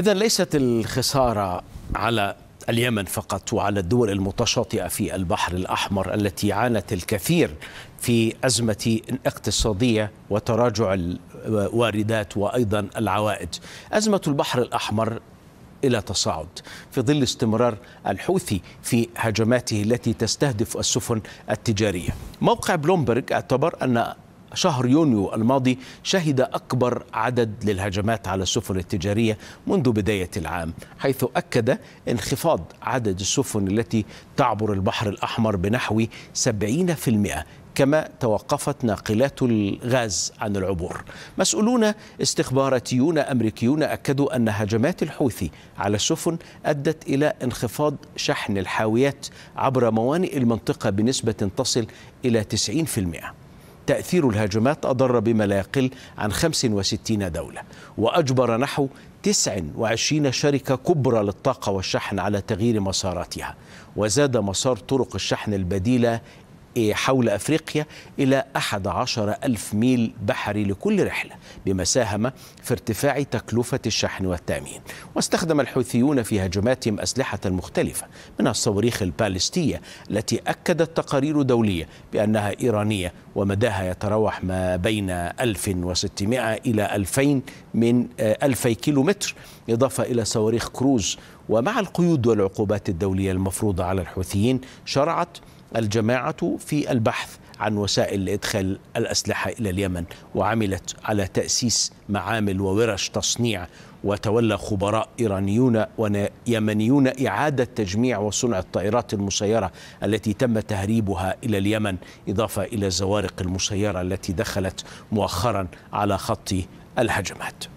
إذا ليست الخسارة على اليمن فقط وعلى الدول المتشاطئة في البحر الأحمر التي عانت الكثير في أزمة اقتصادية وتراجع الواردات وأيضا العوائد أزمة البحر الأحمر الى تصاعد في ظل استمرار الحوثي في هجماته التي تستهدف السفن التجاريه. موقع بلومبرج اعتبر ان شهر يونيو الماضي شهد أكبر عدد للهجمات على السفن التجارية منذ بداية العام حيث أكد انخفاض عدد السفن التي تعبر البحر الأحمر بنحو 70% كما توقفت ناقلات الغاز عن العبور مسؤولون استخباراتيون أمريكيون أكدوا أن هجمات الحوثي على السفن أدت إلى انخفاض شحن الحاويات عبر موانئ المنطقة بنسبة تصل إلى 90% تأثير الهجمات أضر بما لا يقل عن 65 دولة وأجبر نحو 29 شركة كبرى للطاقة والشحن على تغيير مساراتها وزاد مسار طرق الشحن البديلة حول أفريقيا إلى 11 ألف ميل بحري لكل رحلة بما ساهم في ارتفاع تكلفة الشحن والتأمين واستخدم الحوثيون في هجماتهم أسلحة مختلفة من الصواريخ البالستية التي أكدت تقارير دولية بأنها إيرانية ومداها يتراوح ما بين 1600 إلى 2000 من 2000 آه، كيلومتر إضافة إلى صواريخ كروز ومع القيود والعقوبات الدولية المفروضة على الحوثيين شرعت الجماعة في البحث عن وسائل لإدخال الأسلحة إلى اليمن وعملت على تأسيس معامل وورش تصنيع وتولى خبراء إيرانيون ويمنيون إعادة تجميع وصنع الطائرات المسيرة التي تم تهريبها إلى اليمن إضافة إلى الزوارق المسيرة التي دخلت مؤخرا على خط الهجمات